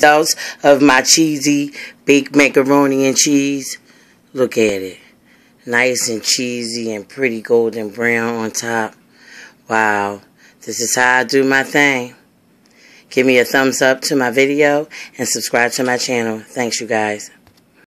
results of my cheesy baked macaroni and cheese. Look at it. Nice and cheesy and pretty golden brown on top. Wow. This is how I do my thing. Give me a thumbs up to my video and subscribe to my channel. Thanks, you guys.